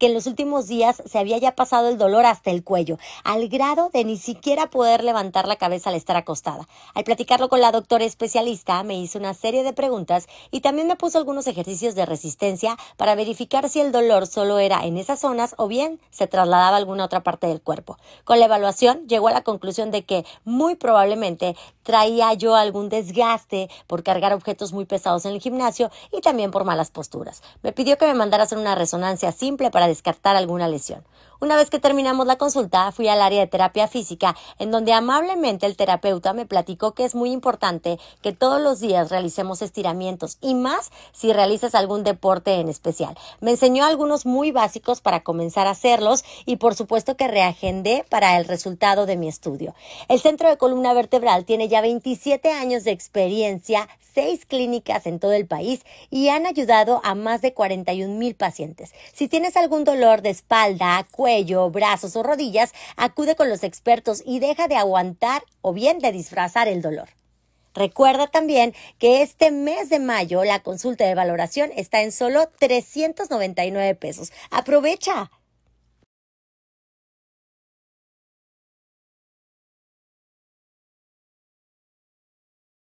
que en los últimos días se había ya pasado el dolor hasta el cuello, al grado de ni siquiera poder levantar la cabeza al estar acostada. Al platicarlo con la doctora especialista, me hizo una serie de preguntas y también me puso algunos ejercicios de resistencia para verificar si el dolor solo era en esas zonas o bien se trasladaba a alguna otra parte del cuerpo. Con la evaluación llegó a la conclusión de que muy probablemente traía yo algún desgaste por cargar objetos muy pesados en el gimnasio y también por malas posturas. Me pidió que me mandara hacer una resonancia simple para descartar alguna lesión. Una vez que terminamos la consulta, fui al área de terapia física, en donde amablemente el terapeuta me platicó que es muy importante que todos los días realicemos estiramientos y más si realizas algún deporte en especial. Me enseñó algunos muy básicos para comenzar a hacerlos y por supuesto que reagendé para el resultado de mi estudio. El Centro de Columna Vertebral tiene ya 27 años de experiencia, seis clínicas en todo el país y han ayudado a más de 41 mil pacientes. Si tienes algún dolor de espalda, cuello, cuello, brazos o rodillas, acude con los expertos y deja de aguantar o bien de disfrazar el dolor. Recuerda también que este mes de mayo la consulta de valoración está en solo 399 pesos. Aprovecha.